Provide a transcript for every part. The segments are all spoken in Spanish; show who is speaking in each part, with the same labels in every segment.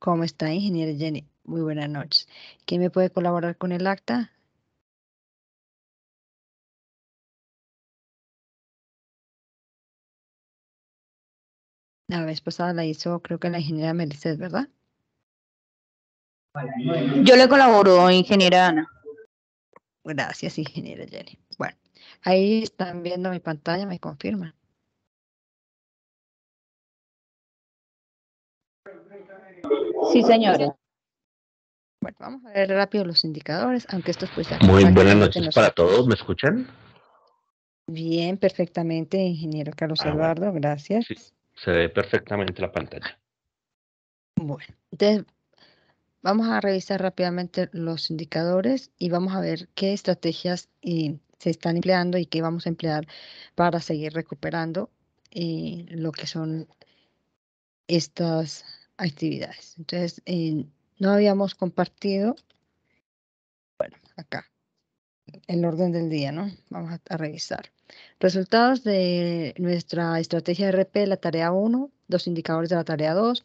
Speaker 1: ¿Cómo está, ingeniera Jenny? Muy buenas noches. ¿Quién me puede colaborar con el acta? La vez pasada la hizo, creo que la ingeniera Mercedes, ¿verdad? Yo le
Speaker 2: colaboro, ingeniera Ana. Gracias, ingeniera Jenny. Bueno,
Speaker 1: ahí están viendo mi pantalla, me confirman. Sí, señora.
Speaker 2: Bueno, vamos a ver rápido los indicadores, aunque estos pues... Ya Muy buenas noches para
Speaker 3: todos, ¿me escuchan?
Speaker 2: Bien, perfectamente, ingeniero Carlos ah, Eduardo, gracias.
Speaker 3: se ve perfectamente la pantalla.
Speaker 2: Bueno, entonces vamos a revisar rápidamente los indicadores y vamos a ver qué estrategias eh, se están empleando y qué vamos a emplear para seguir recuperando eh, lo que son estas actividades. Entonces, eh, no habíamos compartido, bueno, acá, el orden del día, ¿no? Vamos a, revisar. Resultados de nuestra estrategia RP la tarea 1, dos indicadores de la tarea 2,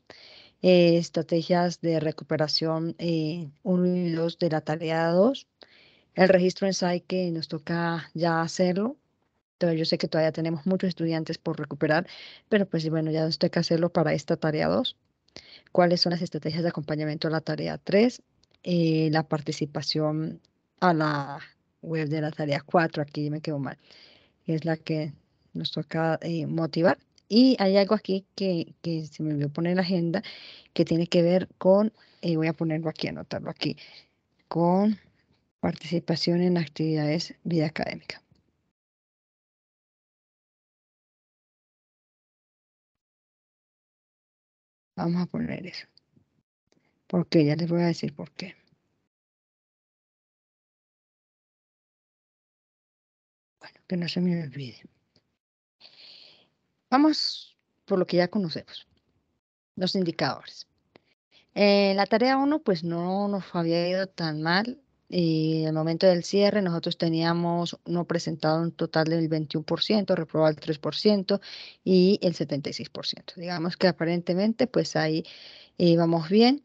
Speaker 2: eh, estrategias de recuperación 1 eh, y 2 de la tarea 2, el registro en SAI que nos toca ya hacerlo. Entonces yo sé que todavía tenemos muchos estudiantes por recuperar, pero pues bueno, ya nos toca hacerlo para esta tarea 2 cuáles son las estrategias de acompañamiento a la tarea 3, eh, la participación a la web de la tarea 4, aquí me quedo mal, es la que nos toca eh, motivar. Y hay algo aquí que, se me olvidó poner en la agenda que tiene que ver con, y eh, voy a ponerlo aquí, anotarlo
Speaker 1: aquí, con participación en actividades vida académica. Vamos a poner eso. Porque ya les voy a decir por qué. Bueno, que no se me olvide. Vamos por lo que ya
Speaker 2: conocemos, los indicadores. Eh, la tarea 1 pues no nos había ido tan mal y al momento del cierre nosotros teníamos no presentado un total del 21%, reprobado el 3% y el 76%. Digamos que aparentemente pues ahí eh, vamos bien.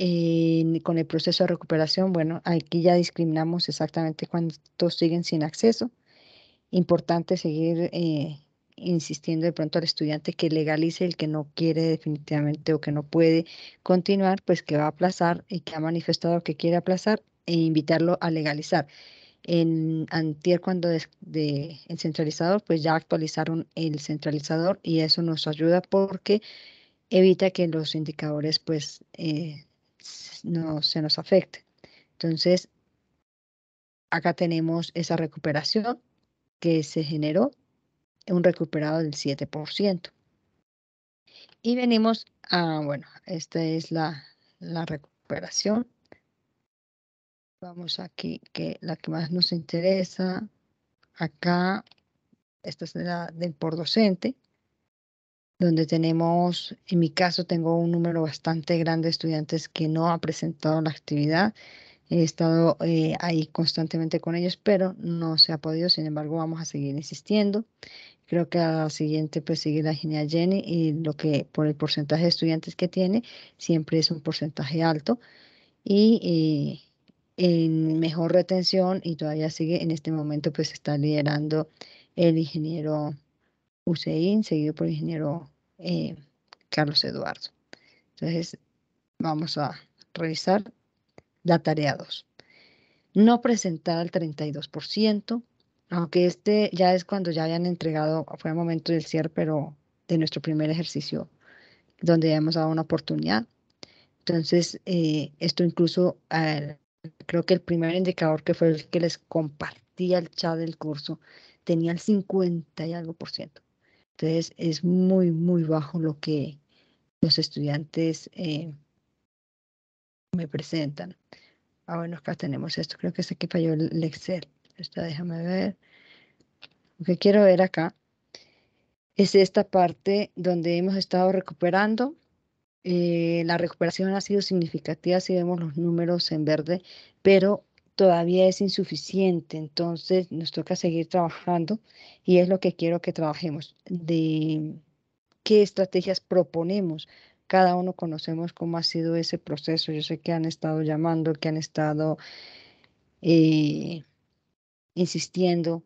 Speaker 2: Eh, con el proceso de recuperación, bueno, aquí ya discriminamos exactamente cuántos siguen sin acceso. Importante seguir eh, insistiendo de pronto al estudiante que legalice el que no quiere definitivamente o que no puede continuar, pues que va a aplazar y que ha manifestado que quiere aplazar e invitarlo a legalizar. En Antier, cuando de, el centralizador, pues ya actualizaron el centralizador y eso nos ayuda porque evita que los indicadores pues eh, no se nos afecten. Entonces, acá tenemos esa recuperación que se generó, un recuperado del 7%. Y venimos a, bueno, esta es la recuperación Vamos aquí, que la que más nos interesa. Acá, esta es la del por docente, donde tenemos, en mi caso, tengo un número bastante grande de estudiantes que no ha presentado la actividad. He estado eh, ahí constantemente con ellos, pero no se ha podido. Sin embargo, vamos a seguir insistiendo. Creo que a la siguiente pues sigue la genial Jenny y lo que por el porcentaje de estudiantes que tiene siempre es un porcentaje alto. Y, y eh, en mejor retención y todavía sigue en este momento, pues está liderando el ingeniero Usein, seguido por el ingeniero eh, Carlos Eduardo. Entonces, vamos a revisar la tarea 2. No presentar al 32%, aunque este ya es cuando ya hayan entregado, fue el momento del cierre, pero de nuestro primer ejercicio, donde ya hemos dado una oportunidad. Entonces, eh, esto incluso al creo que el primer indicador que fue el que les compartía el chat del curso, tenía el 50 y algo por ciento. Entonces es muy, muy bajo lo que los estudiantes eh, me presentan. ahora bueno, acá tenemos esto. Creo que es aquí falló el Excel. Esto déjame ver. Lo que quiero ver acá es esta parte donde hemos estado recuperando eh, la recuperación ha sido significativa si vemos los números en verde, pero todavía es insuficiente, entonces nos toca seguir trabajando y es lo que quiero que trabajemos, de qué estrategias proponemos. Cada uno conocemos cómo ha sido ese proceso. Yo sé que han estado llamando, que han estado eh, insistiendo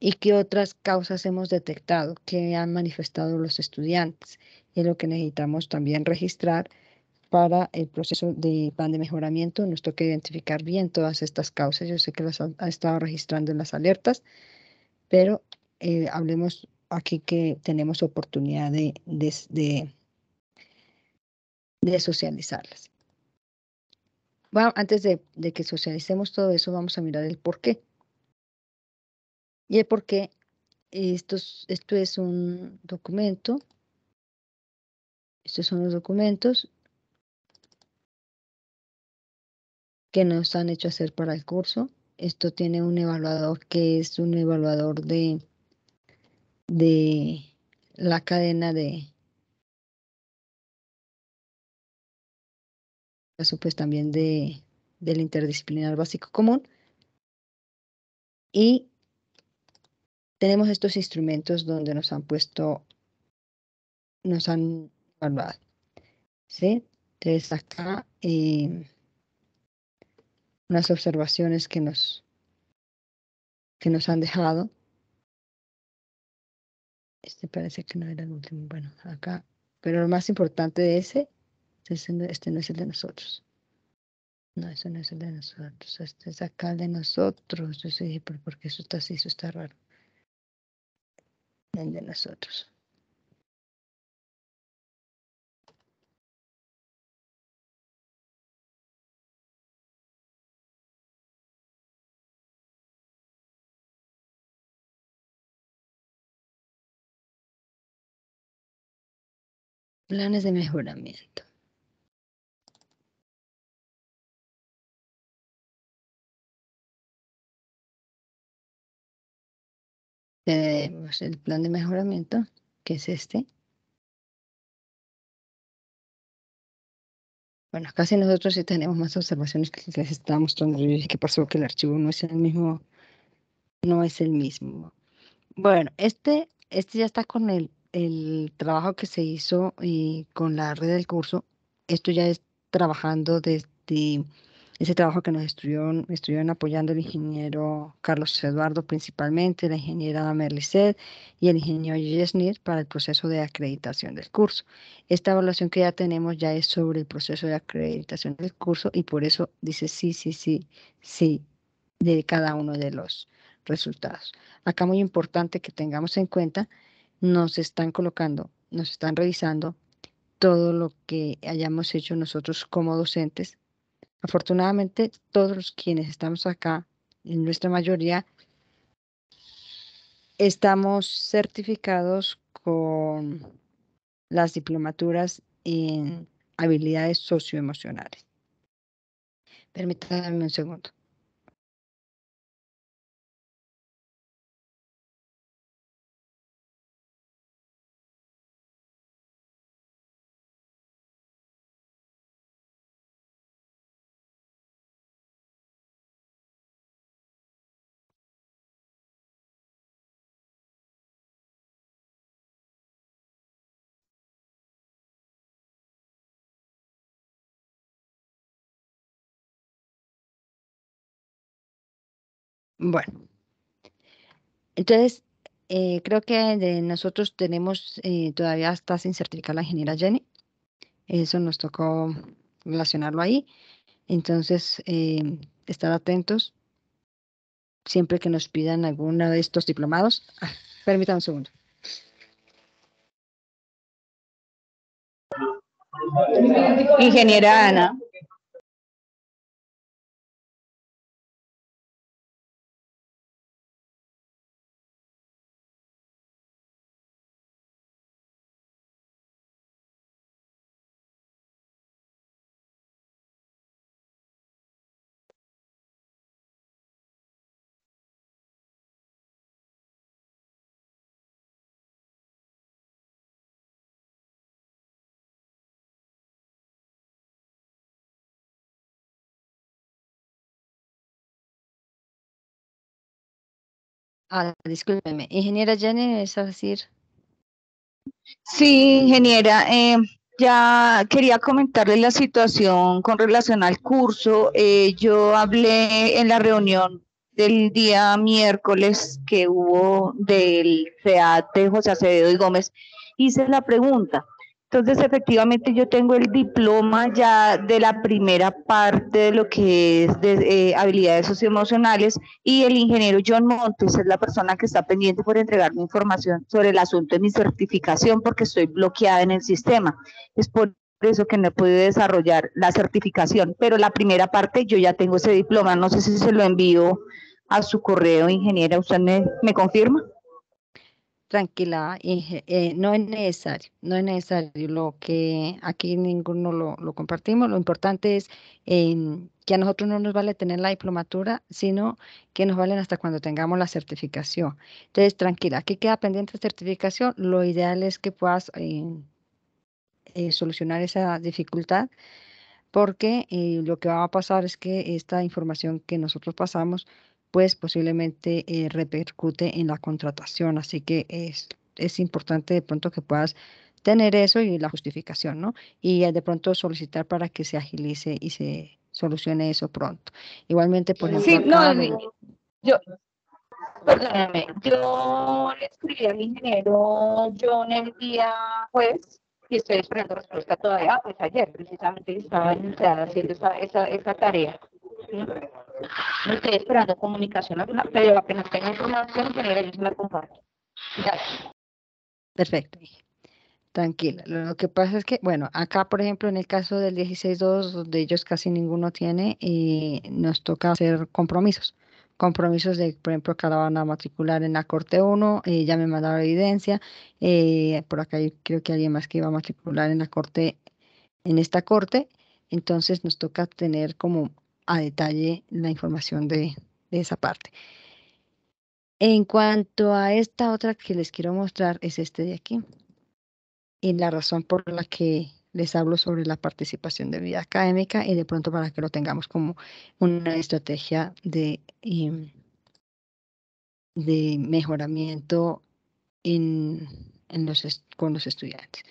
Speaker 2: y qué otras causas hemos detectado que han manifestado los estudiantes es lo que necesitamos también registrar para el proceso de plan de mejoramiento. Nos toca identificar bien todas estas causas. Yo sé que las ha, estado registrando en las alertas, pero eh, hablemos aquí que tenemos oportunidad de, de, de, socializarlas. Bueno, antes de, que socialicemos todo eso, vamos a mirar el por qué. Y el por qué, esto, esto es un documento estos son los documentos que nos han hecho hacer para el curso. Esto tiene un evaluador que es un
Speaker 1: evaluador de, de la cadena de... Caso pues también de, del interdisciplinar básico común. Y
Speaker 2: tenemos estos instrumentos donde nos han puesto, nos han ¿Sí? Entonces acá eh,
Speaker 1: unas observaciones que nos, que nos han dejado. Este parece que no era el último. Bueno, acá.
Speaker 2: Pero lo más importante de ese, este no este es el de nosotros. No, eso no es el de nosotros. Este es acá el de nosotros. Yo dije, ¿por eso está así? Eso está raro.
Speaker 1: El de nosotros. Planes de mejoramiento. Tenemos el plan de mejoramiento, que es este. Bueno, casi nosotros sí tenemos más observaciones
Speaker 2: que les estaba mostrando. y que pasó que el archivo no es el mismo. No es el mismo. Bueno, este, este ya está con el el trabajo que se hizo y eh, con la red del curso, esto ya es trabajando desde ese trabajo que nos estuvieron, estuvieron apoyando el ingeniero Carlos Eduardo principalmente, la ingeniera Merlicet y el ingeniero Yesnir para el proceso de acreditación del curso. Esta evaluación que ya tenemos ya es sobre el proceso de acreditación del curso y por eso dice sí, sí, sí, sí de cada uno de los resultados. Acá muy importante que tengamos en cuenta nos están colocando, nos están revisando todo lo que hayamos hecho nosotros como docentes. Afortunadamente, todos los quienes estamos acá, en nuestra mayoría, estamos certificados con las
Speaker 1: diplomaturas en mm. habilidades socioemocionales. Permítanme un segundo. Bueno,
Speaker 2: entonces eh, creo que nosotros tenemos, eh, todavía está sin certificar la ingeniera Jenny. Eso nos tocó relacionarlo ahí. Entonces, eh, estar atentos siempre que nos pidan alguno de estos
Speaker 1: diplomados. Ah, Permítanme un segundo. Ingeniera Ana, Ah, discúlpeme. Ingeniera Jenny, ¿es decir?
Speaker 3: Sí, ingeniera. Eh, ya quería comentarle la situación con relación al curso. Eh, yo hablé en la reunión del día miércoles que hubo del FEAT José Acevedo y Gómez. Hice la pregunta entonces, efectivamente, yo tengo el diploma ya de la primera parte de lo que es de eh, habilidades socioemocionales y el ingeniero John Montes es la persona que está pendiente por entregarme información sobre el asunto de mi certificación porque estoy bloqueada en el sistema. Es por eso que no he desarrollar la certificación, pero la primera parte yo ya tengo ese diploma. No sé si se lo envío a su correo, ingeniera. ¿Usted me confirma?
Speaker 2: tranquila eh, no es necesario, no es necesario lo que aquí ninguno lo, compartimos. Lo importante es em, que a nosotros no nos vale tener la diplomatura, sino que nos valen hasta cuando tengamos la certificación. Entonces, tranquila, aquí queda pendiente la certificación. Lo ideal es que puedas em, eh, solucionar esa dificultad porque eh, lo que va a pasar es que esta información que nosotros pasamos pues posiblemente eh, repercute en la contratación. Así que es, es importante de pronto que puedas tener eso y la justificación, ¿no? Y eh, de pronto solicitar para que se agilice y se solucione eso pronto. Igualmente, por pues, ejemplo, sí, no, eh,
Speaker 3: yo, perdóname, yo le escribí al ingeniero John el día jueves y estoy esperando respuesta todavía, pues ayer precisamente estaba haciendo esa, esa, esa tarea. No estoy esperando comunicación alguna, pero apenas tenga información, pero ellos me la comparto.
Speaker 2: Perfecto. Tranquila. Lo que pasa es que, bueno, acá, por ejemplo, en el caso del 16-2 de ellos casi ninguno tiene, y nos toca hacer compromisos. Compromisos de, por ejemplo, cada la van a matricular en la corte 1, eh, ya me mandaron evidencia. Eh, por acá yo creo que alguien más que iba a matricular en la corte, en esta corte. Entonces nos toca tener como a detalle la información de, esa parte. En cuanto a esta otra que les quiero mostrar es este de aquí. Y la razón por la que les hablo sobre la participación de vida académica y de pronto para que lo tengamos como una estrategia de, em, de mejoramiento en, en los, con los estudiantes.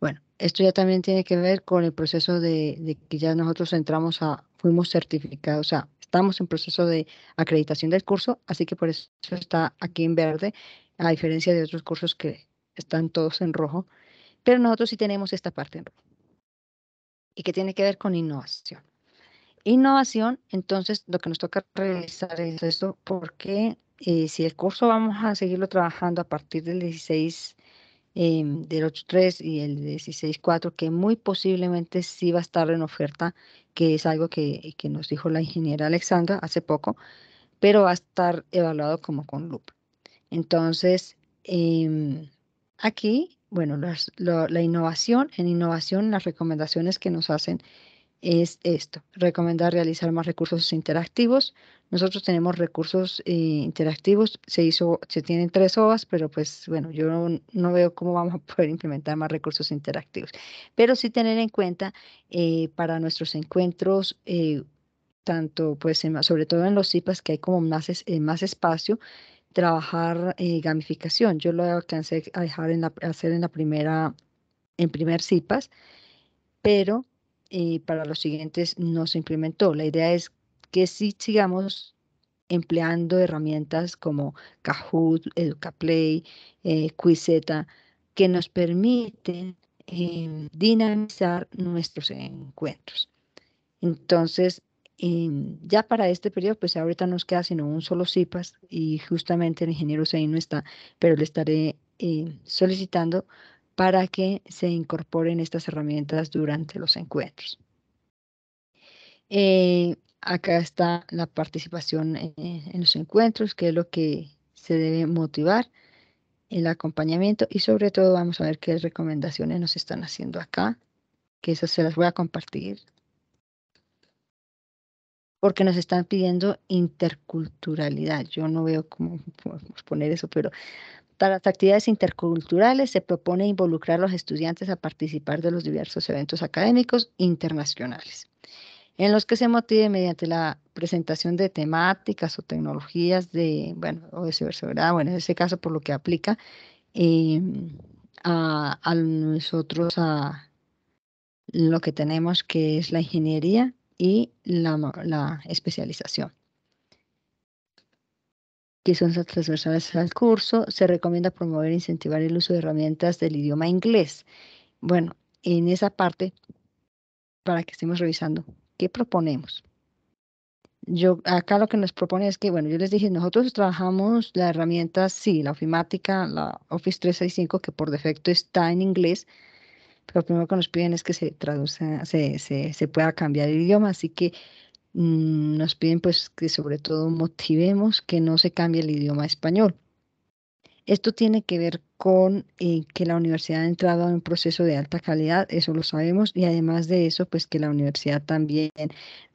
Speaker 2: Bueno, esto ya también tiene que ver con el proceso de que ya nosotros entramos a, fuimos certificados, o sea, estamos en proceso de acreditación del curso, así que por eso está aquí en verde, a diferencia de otros cursos que están todos en rojo, pero nosotros sí tenemos esta parte en rojo. ¿Y que tiene que ver con innovación? Innovación, entonces lo que nos toca revisar es esto, porque eh, si el curso vamos a seguirlo trabajando a partir del 16 em, del 8.3 y el 16.4, que muy posiblemente sí va a estar en oferta que es algo que, nos dijo la ingeniera Alexandra hace poco, pero va a estar evaluado como con loop. Entonces, em, aquí, bueno, la innovación, en innovación las recomendaciones que nos hacen es esto, recomendar realizar más recursos interactivos. Nosotros tenemos recursos eh, interactivos, se hizo, se tienen tres OAS, pero pues bueno, yo no, veo cómo vamos a poder implementar más recursos interactivos. Pero sí tener en cuenta eh, para nuestros encuentros, eh, tanto pues sobre todo en los CIPAS que hay como más, más espacio, trabajar gamificación. Yo lo alcancé a dejar en hacer en la primera, en primer CIPAS, pero y eh, para los siguientes no se implementó. La idea es que sí sigamos empleando herramientas como Kahoot, EducaPlay, eh, Quizeta, que nos permiten em, dinamizar nuestros encuentros. Entonces, em, ya para este periodo, pues ahorita nos queda sino un solo CIPAS y justamente el ingeniero no está, pero le estaré em, solicitando para que se incorporen estas herramientas durante los encuentros. Eh, acá está la participación en, los encuentros, que es lo que se debe motivar, el acompañamiento y sobre todo vamos a ver qué recomendaciones nos están haciendo acá, que eso se las voy a compartir, porque nos están pidiendo interculturalidad. Yo no veo cómo podemos poner eso, pero para las actividades interculturales se propone involucrar a los estudiantes a participar de los diversos eventos académicos internacionales, en los que se motive mediante la presentación de temáticas o tecnologías de, bueno, o de ciberseguridad, bueno, en ese caso por lo que aplica em, a, nosotros a lo que tenemos que es la ingeniería y la especialización que son transversales al curso. Se recomienda promover e incentivar el uso de herramientas del idioma inglés. Bueno, en esa parte, para que estemos revisando, ¿qué proponemos? Yo, acá lo que nos propone es que, bueno, yo les dije, nosotros trabajamos la herramienta, sí, la ofimática, la Office 365, que por defecto está en inglés, pero lo primero que nos piden es que se traduzca, se, se pueda cambiar el idioma, así que Mm, nos piden pues que sobre todo motivemos que no se cambie el idioma español. Esto tiene que ver con eh, que la universidad ha entrado en un proceso de alta calidad, eso lo sabemos, y además de eso, pues que la universidad también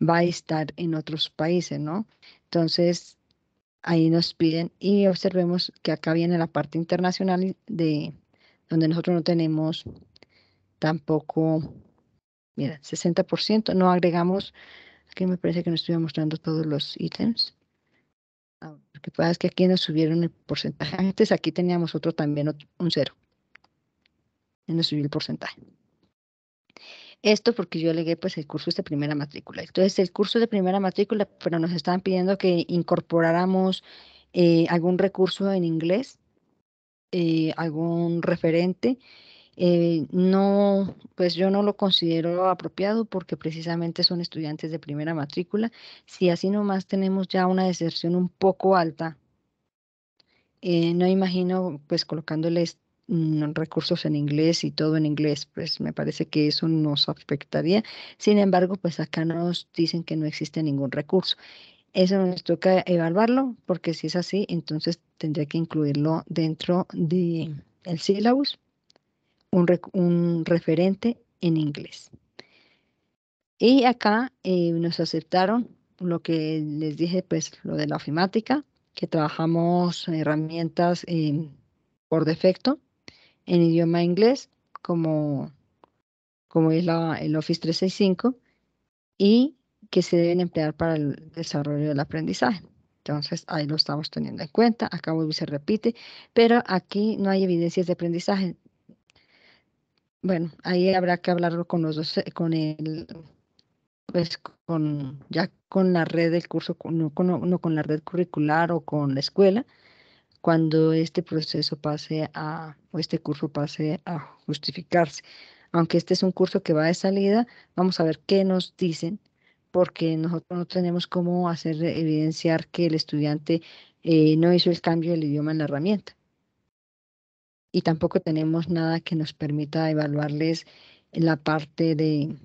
Speaker 2: va a estar en otros países, ¿no? Entonces, ahí nos piden y observemos que acá viene la parte internacional de donde nosotros no tenemos tampoco, mira, 60%, no agregamos Aquí me parece que no estoy mostrando todos los ítems. lo ah. que pasa pues, es que aquí nos subieron el porcentaje. Antes aquí teníamos otro también, un cero. Y nos subió el porcentaje. Esto porque yo alegué pues el curso de primera matrícula. Entonces el curso de primera matrícula, pero nos estaban pidiendo que incorporáramos eh, algún recurso en inglés, eh, algún referente eh, no, pues yo no lo considero apropiado porque precisamente son estudiantes de primera matrícula. Si así nomás tenemos ya una deserción un poco alta, eh, no imagino pues colocándoles mm, recursos en inglés y todo en inglés, pues me parece que eso nos afectaría. Sin embargo, pues acá nos dicen que no existe ningún recurso. Eso nos toca evaluarlo porque si es así, entonces tendría que incluirlo dentro del el syllabus un, referente en inglés. Y acá eh, nos aceptaron lo que les dije, pues lo de la ofimática, que trabajamos herramientas eh, por defecto en idioma inglés, como, como es la, el Office 365, y que se deben emplear para el desarrollo del aprendizaje. Entonces, ahí lo estamos teniendo en cuenta. Acá y se repite, pero aquí no hay evidencias de aprendizaje. Bueno, ahí habrá que hablarlo con los dos, con el, pues con, ya con la red del curso, no con, la red curricular o con la escuela, cuando este proceso pase a, o este curso pase a justificarse. Aunque este es un curso que va de salida, vamos a ver qué nos dicen, porque nosotros no tenemos cómo hacer evidenciar que el estudiante eh, no hizo el cambio del idioma en la herramienta y tampoco tenemos nada que nos permita evaluarles la parte de,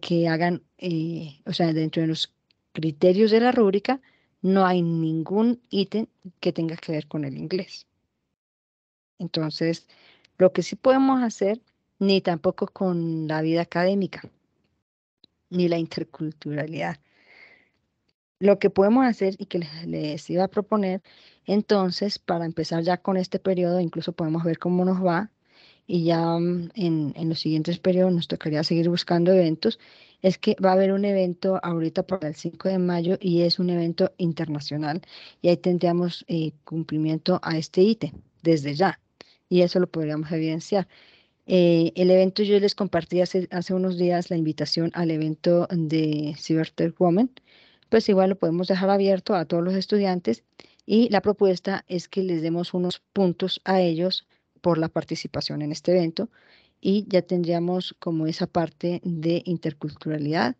Speaker 2: que hagan, eh, o sea, dentro de los criterios de la rúbrica, no hay ningún ítem que tenga que ver con el inglés. Entonces, lo que sí podemos hacer, ni tampoco con la vida académica, ni la interculturalidad lo que podemos hacer y que les, iba a proponer, entonces, para empezar ya con este periodo, incluso podemos ver cómo nos va y ya mm, en, los siguientes periodos nos tocaría seguir buscando eventos, es que va a haber un evento ahorita para el 5 de mayo y es un evento internacional y ahí tendríamos eh, cumplimiento a este ítem desde ya y eso lo podríamos evidenciar. Eh, el evento yo les compartí hace, unos días la invitación al evento de CyberTech Women pues igual lo podemos dejar abierto a todos los estudiantes y la propuesta es que les demos unos puntos a ellos por la participación en este evento y ya tendríamos como esa parte de interculturalidad,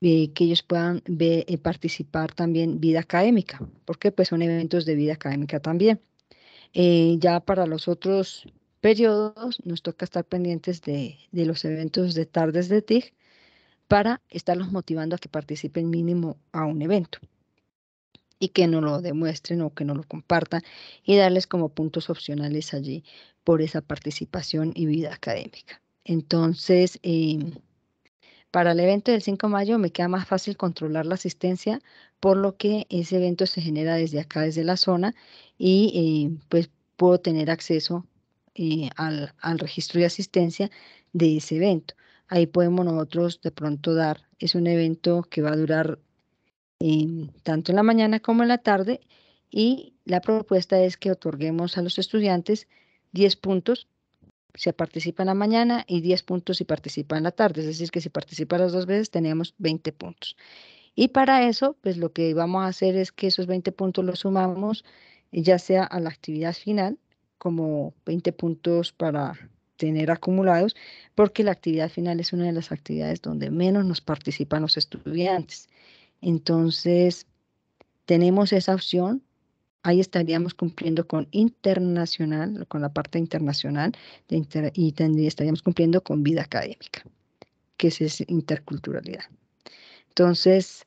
Speaker 2: y eh, que ellos puedan ver, eh, participar también vida académica, porque pues son eventos de vida académica también. Eh, ya para los otros periodos nos toca estar pendientes de, de los eventos de tardes de TIC para estarlos motivando a que participen mínimo a un evento y que no lo demuestren o que no lo compartan y darles como puntos opcionales allí por esa participación y vida académica. Entonces, em, para el evento del 5 de mayo me queda más fácil controlar la asistencia, por lo que ese evento se genera desde acá, desde la zona, y eh, pues puedo tener acceso eh, al registro de asistencia de ese evento ahí podemos nosotros de pronto dar. Es un evento que va a durar tanto en la mañana como en la tarde y la propuesta es que otorguemos a los estudiantes 10 puntos si participa en la mañana y 10 puntos si participa en la tarde. Es decir, que si participa las dos veces tenemos 20 puntos. Y para eso, pues lo que vamos a hacer es que esos 20 puntos los sumamos ya sea a la actividad final, como 20 puntos para tener acumulados, porque la actividad final es una de las actividades donde menos nos participan los estudiantes. Entonces, tenemos esa opción. Ahí estaríamos cumpliendo con internacional, con la parte internacional, y estaríamos cumpliendo con vida académica, que es, interculturalidad. Entonces,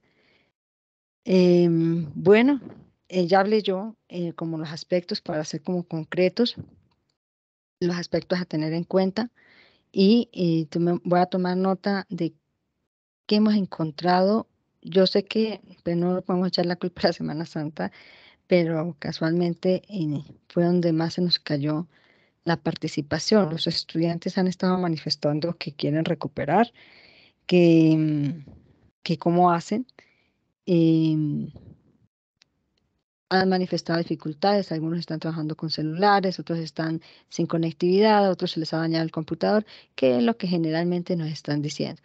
Speaker 2: em, bueno, eh, ya hablé yo eh, como los aspectos para ser como concretos los aspectos a tener en cuenta y, eh, voy a tomar nota de qué hemos encontrado. Yo sé que pues, no podemos echar la culpa a Semana Santa, pero casualmente eh, fue donde más se nos cayó la participación. Los estudiantes han estado manifestando que quieren recuperar, que, mm, que cómo hacen. Em, han manifestado dificultades, algunos están trabajando con celulares, otros están sin conectividad, otros se les ha dañado el computador, que es lo que generalmente nos están diciendo.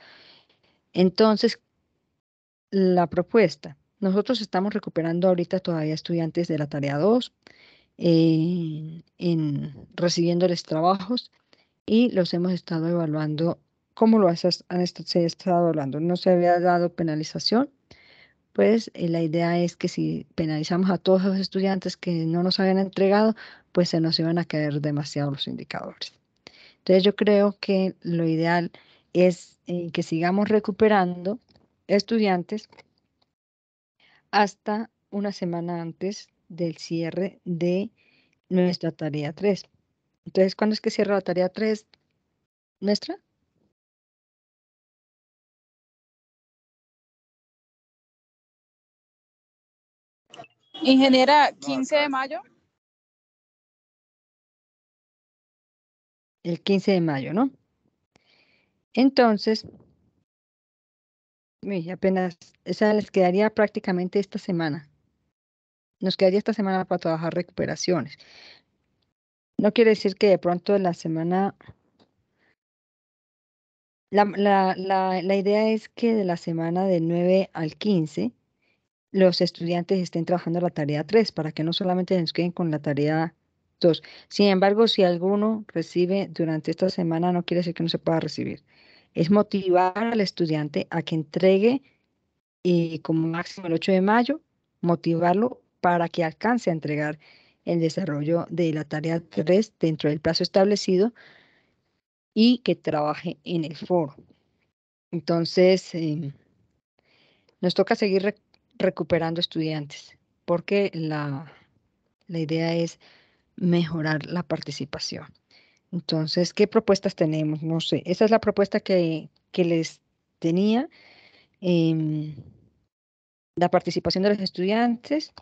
Speaker 2: Entonces, la propuesta. Nosotros estamos recuperando ahorita todavía estudiantes de la tarea 2, eh, en, recibiéndoles trabajos y los hemos estado evaluando. ¿Cómo lo han se ha estado evaluando? No se había dado penalización, pues eh, la idea es que si penalizamos a todos los estudiantes que no nos habían entregado, pues se nos iban a caer demasiado los indicadores. Entonces yo creo que lo ideal es eh, que sigamos recuperando estudiantes hasta una semana antes del
Speaker 1: cierre de nuestra tarea 3. Entonces, ¿cuándo es que cierra la tarea 3 nuestra? Ingeniera, 15 de mayo. El 15 de mayo, ¿no? Entonces,
Speaker 2: apenas, esa les quedaría prácticamente esta semana. Nos quedaría esta semana para trabajar recuperaciones. No quiere decir que de pronto la semana... La, la, la, la idea es que de la semana del 9 al 15 los estudiantes estén trabajando la tarea 3 para que no solamente nos queden con la tarea 2. Sin embargo, si alguno recibe durante esta semana, no quiere decir que no se pueda recibir. Es motivar al estudiante a que entregue y eh, como máximo el 8 de mayo, motivarlo para que alcance a entregar el desarrollo de la tarea 3 dentro del plazo establecido y que trabaje en el foro. Entonces, em, nos toca seguir recuperando estudiantes, porque la, la idea es mejorar la participación. Entonces, ¿qué propuestas tenemos? No sé, esa es la propuesta que, que les tenía.
Speaker 1: Em, la participación de los estudiantes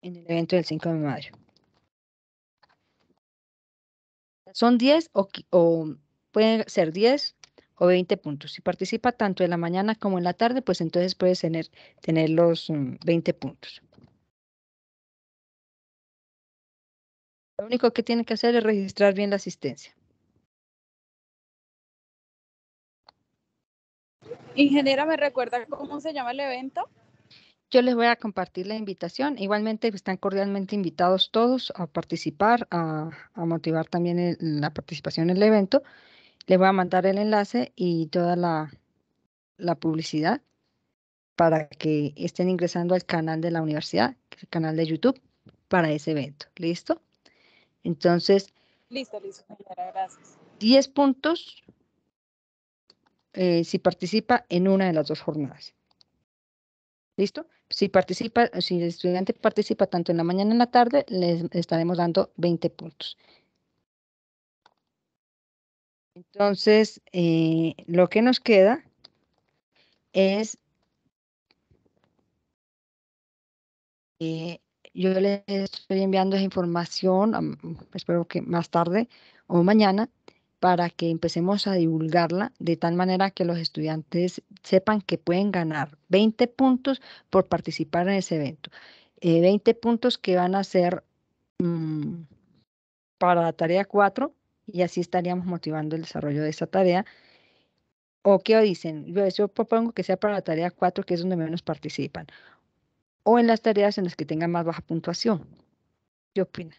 Speaker 1: en el evento del 5 de mayo. Son 10 o, o pueden ser
Speaker 2: 10 o 20 puntos. Si participa tanto en la mañana como en la tarde, pues entonces puedes tener,
Speaker 1: tener los 20 mm, puntos. Lo único que tiene que hacer es registrar bien la asistencia.
Speaker 4: Ingeniera, ¿me recuerda cómo se llama el evento?
Speaker 2: Yo les voy a compartir la invitación. Igualmente están cordialmente invitados todos a participar, a, motivar también la participación en el evento. Les voy a mandar el enlace y toda la, publicidad para que estén ingresando al canal de la universidad, el canal de YouTube, para ese evento. ¿Listo? Entonces. Listo, 10 puntos eh, si participa en una de las dos jornadas. ¿Listo? Si participa, si el estudiante participa tanto en la mañana en la tarde, les estaremos dando 20 puntos. Entonces, eh, lo que nos queda es, yo les estoy enviando esa información, espero que más tarde o mañana, para que empecemos a divulgarla de tal manera que los estudiantes sepan que pueden ganar 20 puntos por participar en ese evento. 20 eh, puntos que van a ser mm, para la tarea 4 y así estaríamos motivando el desarrollo de esa tarea. ¿O qué dicen? Yo, yo propongo que sea para la tarea 4, que es donde menos
Speaker 1: participan, o en las tareas en las que tengan más baja puntuación. ¿Qué opinan?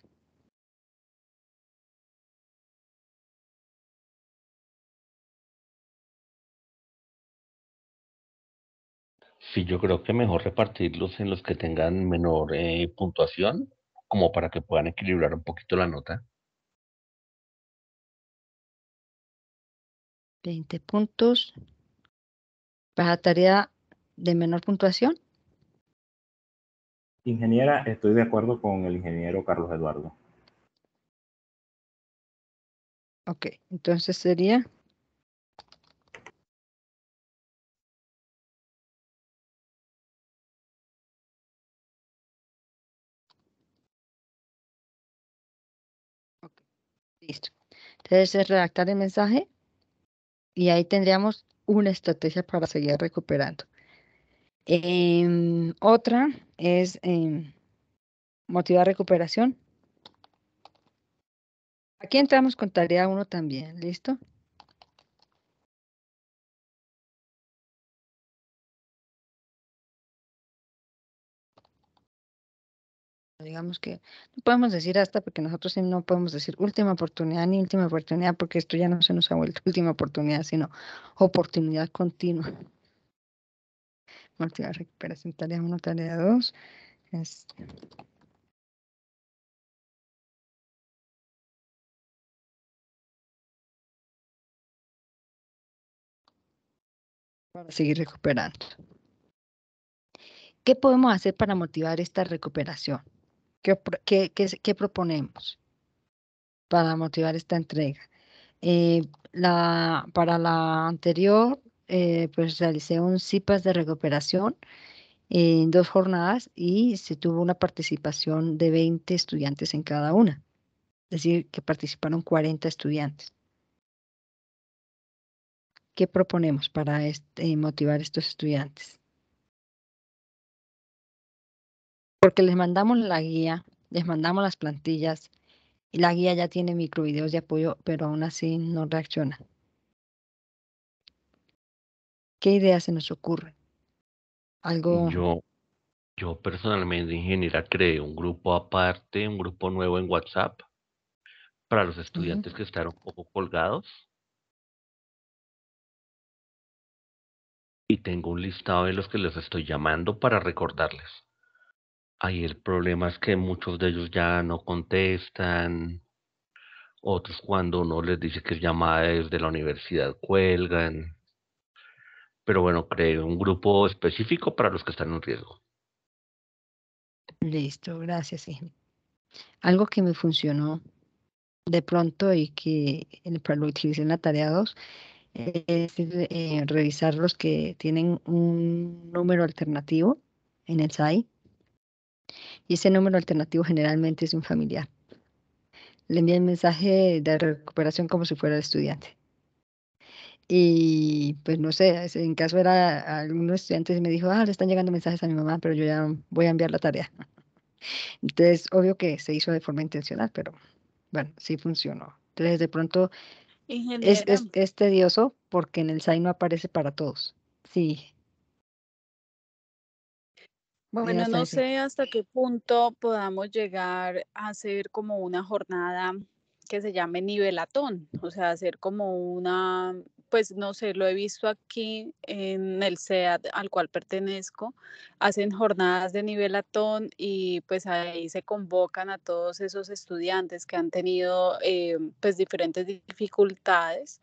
Speaker 1: Sí, yo creo que mejor repartirlos en los que tengan menor eh, puntuación, como para que puedan equilibrar un poquito la nota. 20 puntos para tarea de menor puntuación.
Speaker 3: Ingeniera, estoy de acuerdo con el ingeniero Carlos Eduardo.
Speaker 1: Ok, entonces sería... listo. Entonces redactar el mensaje
Speaker 2: y ahí tendríamos una estrategia para seguir recuperando. Em, otra es em, motivar recuperación.
Speaker 1: Aquí entramos con tarea 1 también, ¿listo? digamos que no podemos decir
Speaker 2: hasta porque nosotros no podemos decir última oportunidad ni última oportunidad porque esto ya no se nos ha vuelto última oportunidad, sino oportunidad continua. motivar recuperación,
Speaker 1: tarea 1, tarea 2. Para seguir recuperando.
Speaker 2: ¿Qué podemos hacer para motivar esta recuperación? ¿Qué, qué, proponemos para motivar esta entrega? Eh, la, para la anterior, eh, pues realicé un CIPAS de recuperación en dos jornadas y se tuvo una participación de 20 estudiantes en cada una. Es decir, que participaron 40 estudiantes. ¿Qué proponemos para este, motivar estos estudiantes? porque les mandamos la guía, les mandamos las plantillas y la guía ya tiene microvideos de apoyo, pero aún así no reacciona. ¿Qué idea se nos ocurre? Algo.
Speaker 3: Yo, yo personalmente, ingeniera, creé un grupo aparte, un grupo nuevo en WhatsApp para los estudiantes que están un poco colgados. Y tengo un listado de los que les estoy llamando para recordarles. Ahí el problema es que muchos de ellos ya no contestan, otros cuando uno les dice que es llamada desde la universidad cuelgan. Pero bueno, creo, un grupo específico para los que están en riesgo.
Speaker 2: Listo, gracias, Algo que me funcionó de pronto y que eh, lo utilicé en la tarea dos es eh, revisar los que tienen un número alternativo en el SAI y ese número alternativo generalmente es un familiar. Le envía el mensaje de recuperación como si fuera el estudiante. Y pues no sé, en caso era algunos estudiantes me dijo, ah, le están llegando mensajes a mi mamá, pero yo ya voy a enviar la tarea. Entonces, obvio que se hizo de forma intencional, pero bueno, sí funcionó. Entonces, de pronto
Speaker 4: es,
Speaker 2: tedioso porque en el SAI no aparece para todos. Sí, bueno, no
Speaker 4: sé hasta qué punto podamos llegar a hacer como una jornada que se llame nivelatón, o sea, hacer como una, pues no sé, lo he visto aquí en el sea al cual pertenezco, hacen jornadas de nivelatón y pues ahí se convocan a todos esos estudiantes que han tenido eh, pues diferentes dificultades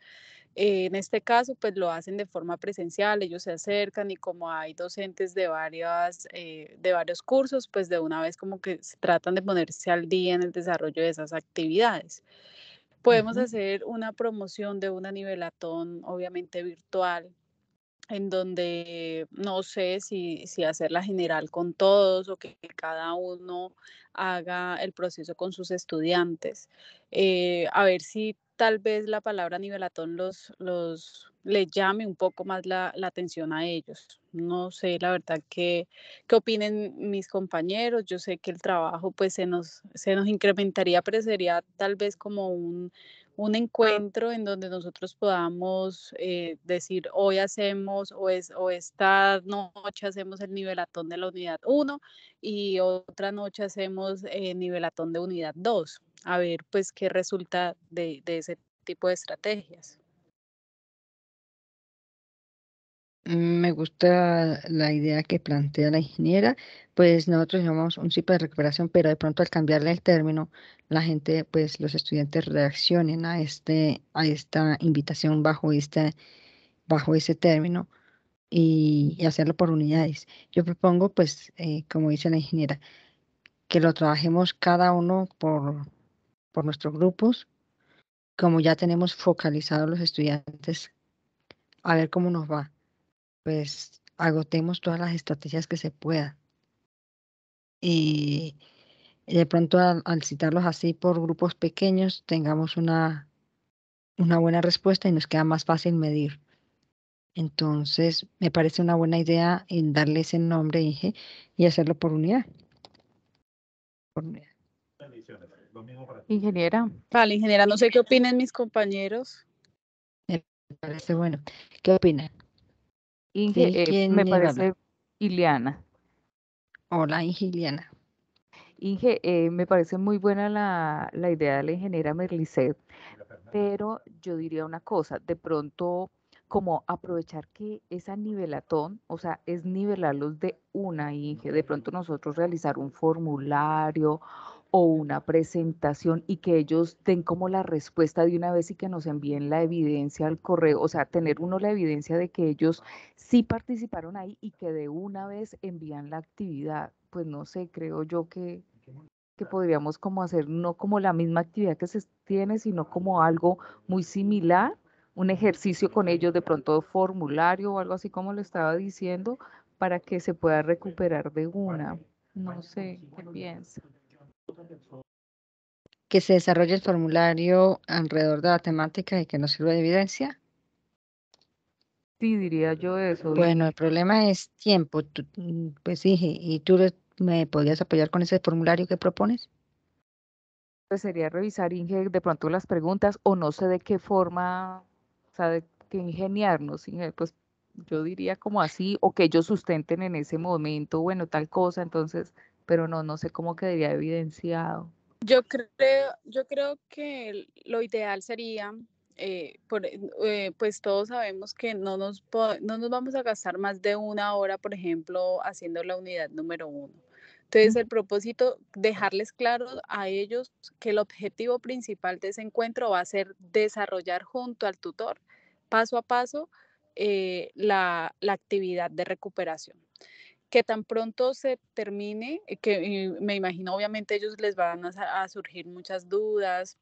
Speaker 4: en este caso, pues lo hacen de forma presencial, ellos se acercan y como hay docentes de, varias, eh, de varios cursos, pues de una vez como que se tratan de ponerse al día en el desarrollo de esas actividades. Podemos hacer una promoción de una nivelatón, obviamente virtual, en donde no sé si, si hacerla general con todos o que cada uno haga el proceso con sus estudiantes. Eh, a ver si tal vez la palabra nivelatón los, los les llame un poco más la, atención a ellos. No sé, la verdad, qué, qué opinen mis compañeros. Yo sé que el trabajo pues se nos, se nos incrementaría, pero sería tal vez como un, un encuentro en donde nosotros podamos eh, decir hoy hacemos o, es, o esta noche hacemos el nivelatón de la unidad 1 y otra noche hacemos el eh, nivel nivelatón de unidad 2, a ver pues qué resulta de, de ese tipo de estrategias.
Speaker 1: Mm, me gusta la idea que plantea
Speaker 2: la ingeniera, pues nosotros llamamos un ciclo de recuperación, pero de pronto al cambiarle el término, la gente, pues los estudiantes reaccionen a, este, a esta invitación bajo, este, bajo ese término y, hacerlo por unidades. Yo propongo, pues, eh, como dice la ingeniera, que lo trabajemos cada uno por, por nuestros grupos, como ya tenemos focalizados los estudiantes, a ver cómo nos va pues agotemos todas las estrategias que se puedan. Y de pronto al, citarlos así por grupos pequeños tengamos una, una buena respuesta y nos queda más fácil medir. Entonces, me parece una buena idea en darle ese nombre, y hacerlo por unidad. Por unidad.
Speaker 4: Ingeniera. Vale, ingeniera, no sé qué opinan mis compañeros.
Speaker 3: Me parece bueno. ¿Qué opinan?
Speaker 4: Inge, eh, me parece
Speaker 3: Iliana. Hola, Inge Iliana. Inge, eh, me parece muy buena la, la idea de la ingeniera Merlicet, pero yo diría una cosa, de pronto como aprovechar que esa nivelatón, o sea, es nivelarlos de una Inge, de pronto nosotros realizar un formulario o una presentación y que ellos den como la respuesta de una vez y que nos envíen la evidencia al correo, o sea, tener uno la evidencia de que ellos sí participaron ahí y que de una vez envían la actividad. Pues no sé, creo yo que, que podríamos como hacer no como la misma actividad que se tiene, sino como algo muy similar, un ejercicio con ellos de pronto formulario o algo así como lo estaba diciendo, para que se pueda recuperar de una. No sé, ¿qué piensa?
Speaker 2: que se desarrolle el formulario alrededor de la temática y que no sirva de evidencia.
Speaker 3: Sí, diría yo eso. Bueno,
Speaker 2: el problema es tiempo. Mm, pues sí, ¿y tú me podrías apoyar con ese formulario que propones?
Speaker 3: Pues sería revisar, Inge, de pronto las preguntas o no sé de qué forma, o sea, de qué ingeniarnos, Inge, pues yo diría como así, o que ellos sustenten en ese momento, bueno, tal cosa, entonces pero no, no sé cómo quedaría evidenciado.
Speaker 4: Yo creo, yo creo que lo ideal sería, eh, eh, pues todos sabemos que no nos, no nos vamos a gastar más de una hora, por ejemplo, haciendo la unidad número uno. Entonces, el propósito, dejarles claro a ellos que el objetivo principal de ese encuentro va a ser desarrollar junto al tutor, paso a paso, eh, la, la actividad de recuperación que tan pronto se termine, eh, que eh, me imagino obviamente ellos les van a, a surgir muchas dudas,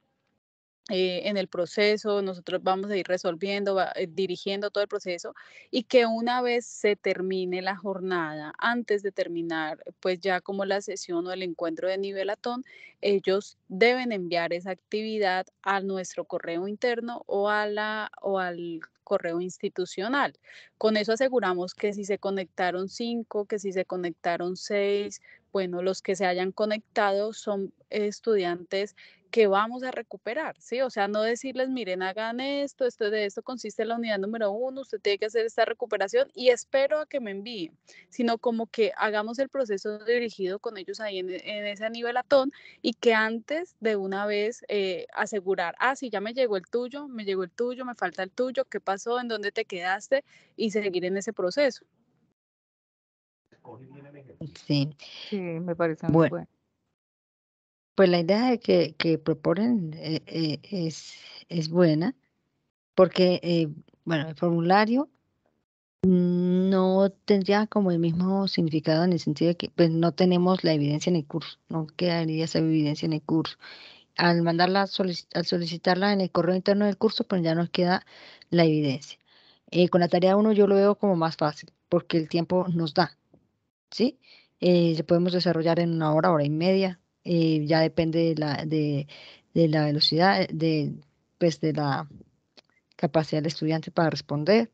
Speaker 4: eh, en el proceso, nosotros vamos a ir resolviendo, eh, dirigiendo todo el proceso y que una vez se termine la jornada, antes de terminar, pues ya como la sesión o el encuentro de nivel nivelatón, ellos deben enviar esa actividad a nuestro correo interno o, la, o al correo institucional. Con eso aseguramos que si se conectaron cinco, que si se conectaron seis, bueno, los que se hayan conectado son estudiantes que vamos a recuperar, ¿sí? O sea, no decirles, miren, hagan esto, esto de esto consiste la unidad número uno, usted tiene que hacer esta recuperación y espero a que me envíen, sino como que hagamos el proceso dirigido con ellos ahí en, ese ese atón y que antes de una vez eh, asegurar, ah, sí, ya me llegó el tuyo, me llegó el tuyo, me falta el tuyo, ¿qué pasó? ¿En dónde te quedaste? Y seguir en ese proceso.
Speaker 1: Sí,
Speaker 3: sí me parece muy bueno.
Speaker 1: Pues la idea que,
Speaker 2: que proponen eh, eh, es, es buena, porque, eh, bueno, el formulario no tendría como el mismo significado en el sentido de que pues, no tenemos la evidencia en el curso, no quedaría esa evidencia en el curso. Al mandarla, al solicitarla en el correo interno del curso, pues ya nos queda la evidencia. con la tarea 1 yo lo veo como más fácil, porque el tiempo nos da, ¿sí? Eh, se podemos desarrollar en una hora, hora y media, eh, ya depende de la, de, la velocidad, eh, de, pues de la capacidad del estudiante para responder.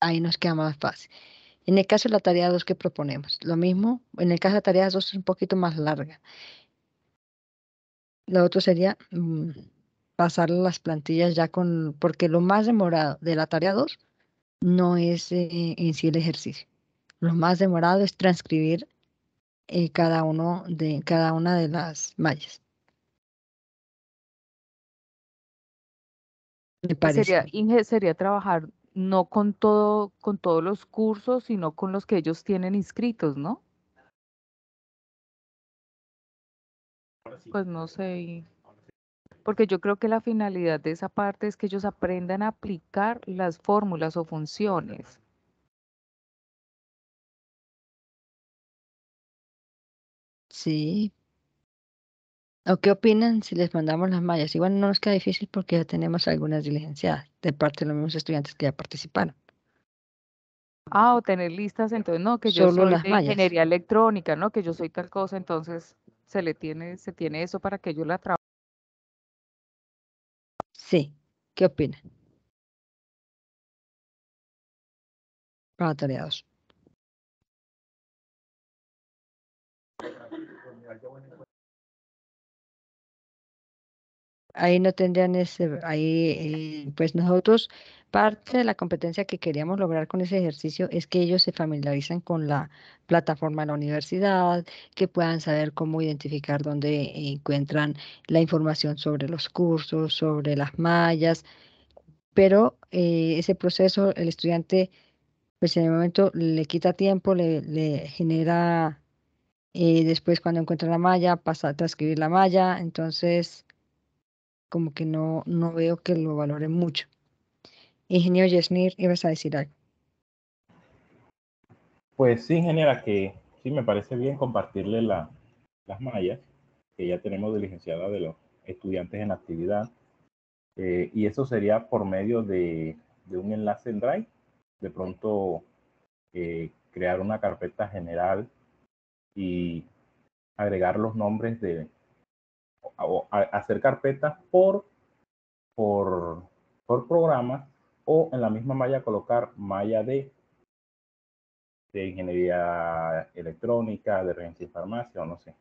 Speaker 2: ahí nos queda más fácil. En el caso de la tarea 2 que proponemos, lo mismo, en el caso de la tarea 2 es un poquito más larga. Lo otro sería mm, pasar las plantillas ya con, porque lo más demorado de la tarea 2 no es eh, en sí el ejercicio. Lo más demorado es transcribir eh, cada, uno de,
Speaker 1: cada una de las mallas. Pues sería,
Speaker 3: sería trabajar no con, todo, con todos los cursos, sino con los que ellos tienen inscritos, ¿no? Pues no sé porque yo creo que la finalidad de esa parte es que ellos aprendan a aplicar las fórmulas o funciones.
Speaker 1: Sí. ¿O qué opinan si les mandamos las mallas? Igual no nos queda difícil porque ya
Speaker 2: tenemos algunas diligenciadas de parte de los mismos estudiantes que ya participaron.
Speaker 3: Ah, o tener listas, entonces, no, que yo soy de ingeniería electrónica, no, que yo soy tal cosa, entonces se le tiene, se tiene eso para que yo la trabaje.
Speaker 1: Sí, ¿qué opina? Para tarea ahí no tendrían ese,
Speaker 2: ahí eh, pues nosotros parte de la competencia que queríamos lograr con ese ejercicio es que ellos se familiaricen con la plataforma de la universidad, que puedan saber cómo identificar dónde encuentran la información sobre los cursos, sobre las mallas, pero eh, ese proceso el estudiante pues en el momento le quita tiempo, le, genera eh, después cuando encuentra la malla, pasa a transcribir la malla, entonces como que no, no veo que lo valoren mucho. Ingeniero Yesnir, ibas a decir algo.
Speaker 3: Pues sí, ingeniera, que sí me parece bien compartirle las mallas que ya tenemos de de los estudiantes en actividad. Eh, y eso sería por medio de, un enlace en Drive. De pronto eh, crear una carpeta general y agregar los nombres de, hacer carpetas por, por, por programa o en la misma malla colocar malla de, de ingeniería electrónica, de renta y farmacia o no sé.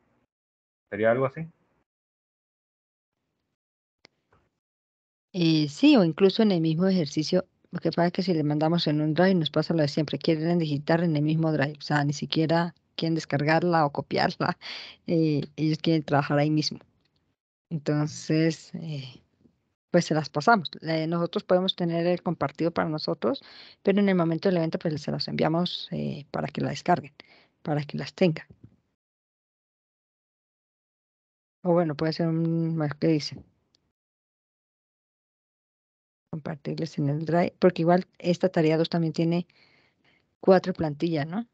Speaker 3: ¿Sería algo así?
Speaker 2: Eh, sí, o incluso en el mismo ejercicio, lo que pasa es que si le mandamos en un drive nos pasa lo de siempre, quieren digitar en el mismo drive, o sea, ni siquiera quieren descargarla o copiarla, eh, ellos quieren trabajar ahí mismo. Entonces, eh, pues se las pasamos. Eh, nosotros podemos tener el compartido para nosotros, pero en el momento del evento, pues se las
Speaker 1: enviamos eh, para que la descarguen, para que las tengan. O bueno, puede ser un más que dice. Compartirles en el Drive, porque igual esta tarea 2 también tiene cuatro plantillas, ¿no?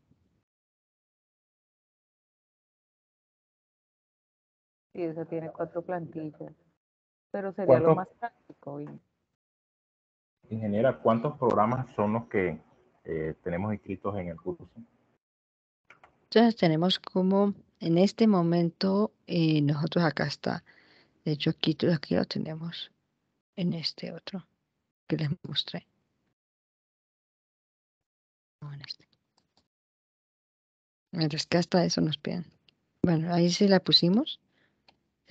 Speaker 3: Sí, eso tiene cuatro plantillas. Pero sería lo más práctico. Ingeniera, ¿cuántos programas son los que eh, tenemos inscritos en el curso?
Speaker 2: Entonces tenemos como en este momento eh, nosotros acá está. De hecho, aquí, lo tenemos en
Speaker 1: este otro que les mostré. Este. Mientras que hasta eso nos piden. Bueno, ahí sí la
Speaker 2: pusimos.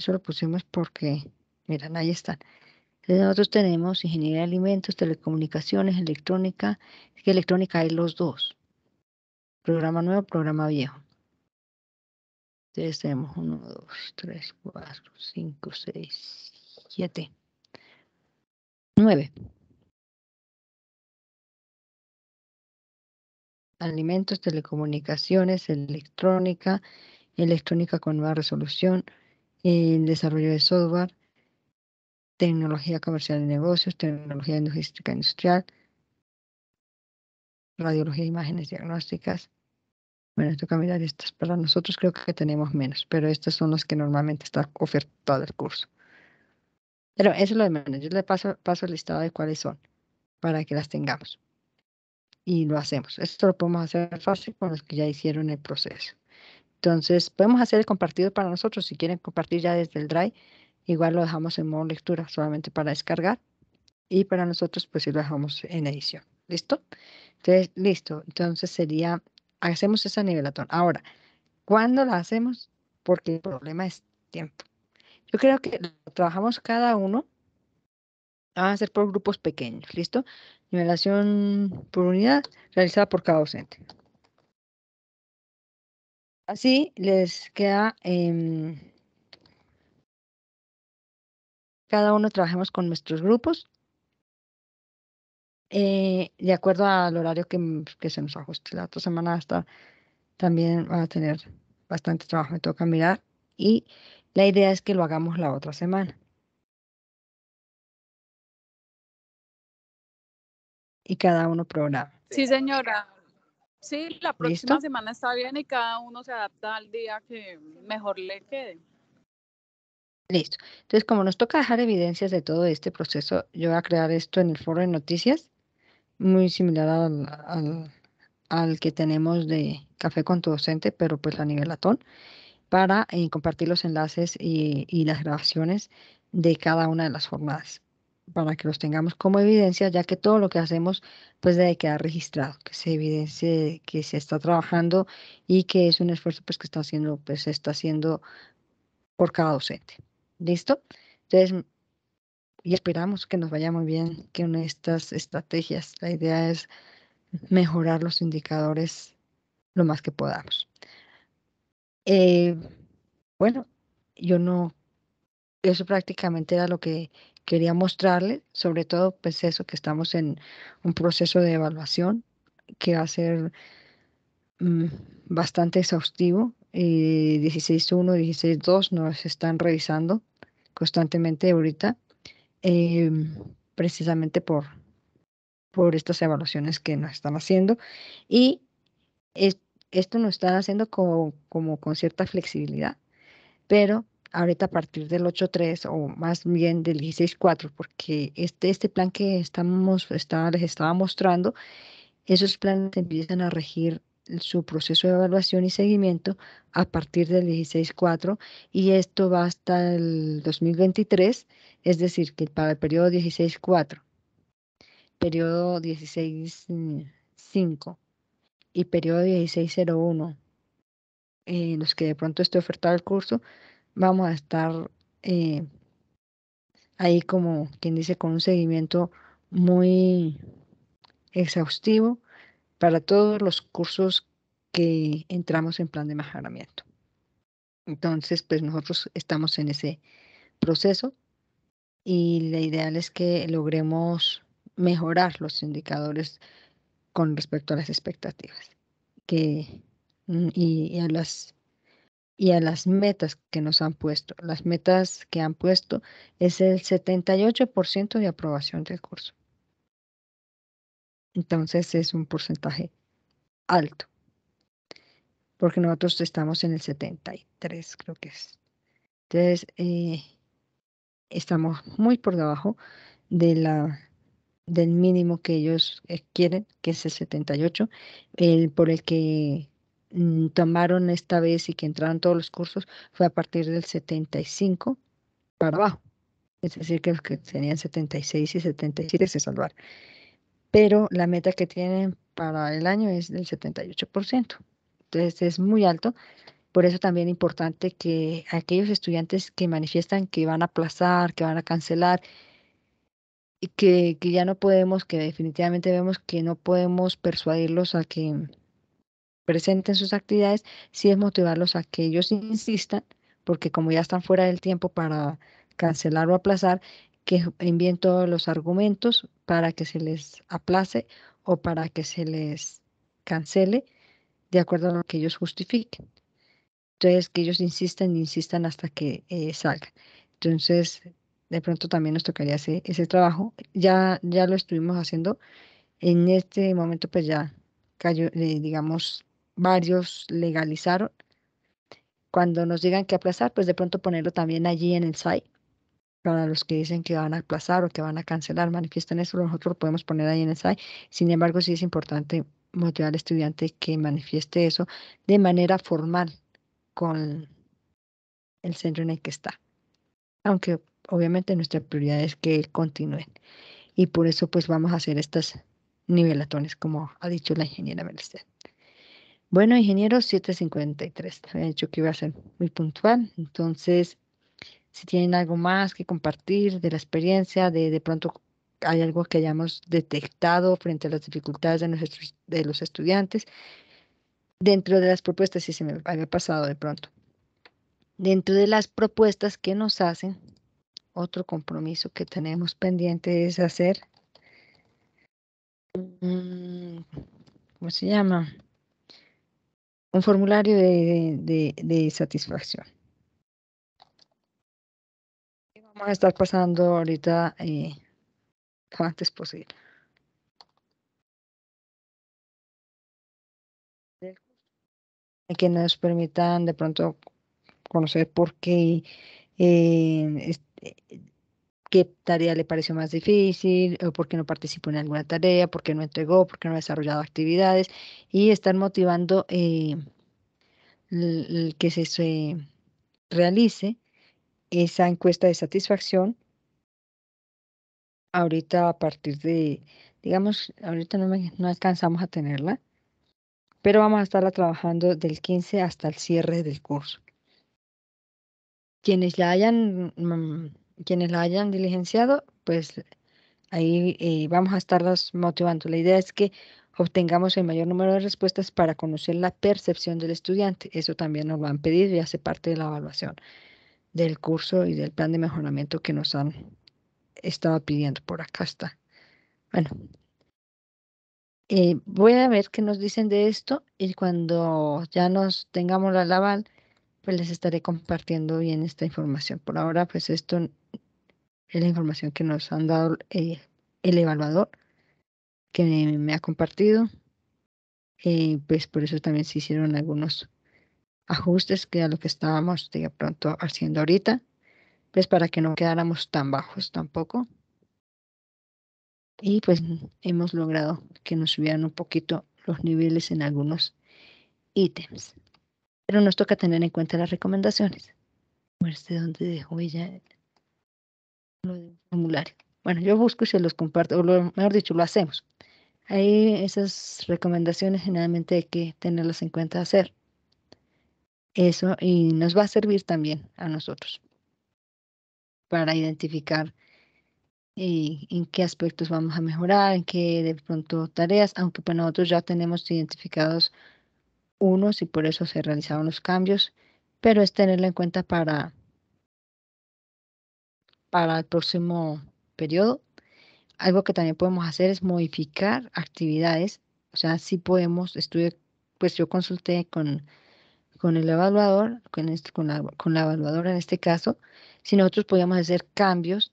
Speaker 2: Eso lo pusimos porque, miren, ahí están. Entonces nosotros tenemos ingeniería de alimentos, telecomunicaciones, electrónica, es que electrónica hay los dos. Programa nuevo, programa viejo. Entonces tenemos uno,
Speaker 1: dos, tres, cuatro, cinco, seis, siete. Nueve. Alimentos, telecomunicaciones, electrónica, electrónica con nueva
Speaker 2: resolución, el desarrollo de software, tecnología comercial de negocios, tecnología logística industrial, radiología, imágenes diagnósticas. Bueno, cambia de estas. Para nosotros creo que tenemos menos, pero estos son los que normalmente está ofertado el curso. Pero eso es lo de menos. Yo le paso, paso el listado de cuáles son para que las tengamos. Y lo hacemos. Esto lo podemos hacer fácil con los que ya hicieron el proceso. Entonces, podemos hacer el compartido para nosotros. Si quieren compartir ya desde el Drive, igual lo dejamos en modo lectura, solamente para descargar. Y para nosotros, pues sí lo dejamos en edición. ¿Listo? Entonces, listo. Entonces sería, hacemos esa nivelatón. Ahora, ¿cuándo la hacemos? Porque el problema es tiempo. Yo creo que trabajamos cada uno. vamos a ser por grupos pequeños, ¿listo? Nivelación por unidad realizada por cada
Speaker 1: docente. Así les queda, em, cada uno trabajemos con nuestros grupos eh, de acuerdo al horario que, se nos
Speaker 2: ajuste. La otra semana hasta también va a tener bastante trabajo, me toca mirar
Speaker 1: y la idea es que lo hagamos la otra semana. Y cada uno programa.
Speaker 4: Sí, señora. Sí, la próxima semana está bien y cada uno se adapta al día que mejor le quede.
Speaker 2: Listo. Entonces, como nos toca dejar evidencias de todo este proceso, yo voy a crear esto en el foro de noticias, muy similar al, que tenemos de Café con tu docente, pero pues a nivel latón, para eh, compartir los enlaces y, y las grabaciones de cada una de las jornadas para que los tengamos como evidencia, ya que todo lo que hacemos pues debe quedar registrado, que se evidencie que se está trabajando y que es un esfuerzo pues que está haciendo, pues se está haciendo por cada docente. ¿Listo? Entonces, y esperamos que nos vaya muy bien con estas estrategias. La idea es mejorar los indicadores lo más que podamos. Eh, bueno, yo no, eso prácticamente era lo que quería mostrarles, sobre todo pues eso, que estamos en un proceso de evaluación que va a ser mm, bastante exhaustivo. 16.1, eh, 16.2 nos están revisando constantemente ahorita, em, precisamente por, por estas evaluaciones que nos están haciendo. Y esto nos están haciendo como, como con cierta flexibilidad, pero ahorita a partir del 8.3 o más bien del 16.4, porque este, este plan que estamos, les estaba mostrando, esos planes empiezan a regir su proceso de evaluación y seguimiento a partir del 16.4 y esto va hasta el 2023, es decir, que para el periodo 16.4, periodo 16.5 mm, y periodo 16.01, eh, en los que de pronto esté ofertado el curso, vamos a estar eh, ahí como quien dice con un seguimiento muy exhaustivo para todos los cursos que entramos en plan de mejoramiento. Entonces, pues nosotros estamos en ese proceso y la ideal es que logremos mejorar los indicadores con respecto a las expectativas que, y, y a las y a las metas que nos han puesto. Las metas que han puesto es el 78% de aprobación del curso. Entonces es un porcentaje alto, porque nosotros estamos en el 73, creo que es. Entonces, eh, estamos muy por debajo de la, del mínimo que ellos eh, quieren, que es el 78, el, por el que Mm, tomaron esta vez y que entraron todos los cursos fue a partir del 75 para abajo. Es decir, que los que tenían 76 y 77 se salvaron. Pero la meta que tienen para el año es del 78%. Entonces es muy alto. Por eso también es importante que aquellos estudiantes que manifiestan que van a aplazar, que van a cancelar, y que, que ya no podemos, que definitivamente vemos que no podemos persuadirlos a que presenten sus actividades, si es motivarlos a que ellos insistan, porque como ya están fuera del tiempo para cancelar o aplazar, que envíen todos los argumentos para que se les aplace o para que se les cancele de acuerdo a lo que ellos justifiquen. Entonces, que ellos insistan, insistan hasta que eh, salga. salgan. Entonces, de pronto también nos tocaría hacer ese trabajo. Ya, ya lo estuvimos haciendo. En este momento, pues ya cayó, eh, digamos, varios legalizaron. Cuando nos digan que aplazar, pues de pronto ponerlo también allí en el SAI, Para los que dicen que van a aplazar o que van a cancelar, manifiestan eso, nosotros lo podemos poner ahí en el SAI, Sin embargo, sí es importante motivar al estudiante que manifieste eso de manera formal con el centro en el que está. Aunque obviamente nuestra prioridad es que continúen. Y por eso pues vamos a hacer estas nivelatones, como ha dicho la ingeniera Mercedes. Bueno, ingeniero, 7.53. Había dicho que iba a ser muy puntual. Entonces, si tienen algo más que compartir de la experiencia, de, de pronto hay algo que hayamos detectado frente a las dificultades de, nuestros, de los estudiantes, dentro de las propuestas, si se me había pasado de pronto, dentro de las propuestas que nos hacen, otro compromiso que tenemos pendiente es hacer, mm, ¿cómo se llama? un formulario de, de, satisfacción.
Speaker 1: Vamos a estar pasando ahorita eh, lo antes posible. Que nos permitan de pronto conocer por
Speaker 2: qué eh, eh, qué tarea le pareció más difícil, o por qué no participó en alguna tarea, por qué no entregó, por qué no ha desarrollado actividades, y estar motivando eh, que se, realice esa encuesta de satisfacción ahorita a partir de, digamos, ahorita no, no alcanzamos a tenerla, pero vamos a estarla trabajando del 15 hasta el cierre del curso. Quienes ya hayan mm, quienes la hayan diligenciado, pues ahí eh, vamos a estarlas motivando. La idea es que obtengamos el mayor número de respuestas para conocer la percepción del estudiante. Eso también nos lo han pedido y hace parte de la evaluación del curso y del plan de mejoramiento que nos han estado pidiendo. Por acá está. Bueno, eh, voy a ver qué nos dicen de esto y cuando ya nos tengamos la laval, pues les estaré compartiendo bien esta información. Por ahora, pues esto es la información que nos han dado eh, el evaluador que me, ha compartido. Eh, pues por eso también se hicieron algunos ajustes que a lo que estábamos de pronto haciendo ahorita, pues para que no quedáramos tan bajos tampoco. Y pues hemos logrado que nos subieran un poquito los niveles en algunos ítems. Pero nos toca tener en cuenta las recomendaciones. ¿dónde dejó ella lo de formulario. Bueno, yo busco y se los comparto, o lo, mejor dicho, lo hacemos. Ahí esas recomendaciones generalmente hay que tenerlas en cuenta, hacer eso y nos va a servir también a nosotros para identificar eh, en qué aspectos vamos a mejorar, en qué de pronto tareas, aunque para nosotros ya tenemos identificados unos y por eso se realizaron los cambios, pero es tenerlo en cuenta para para el próximo periodo. Algo que también podemos hacer es modificar actividades. O sea, si podemos, estudiar, pues yo consulté con, con el evaluador, con, este, con, la, evaluadora en este caso, si nosotros podíamos hacer cambios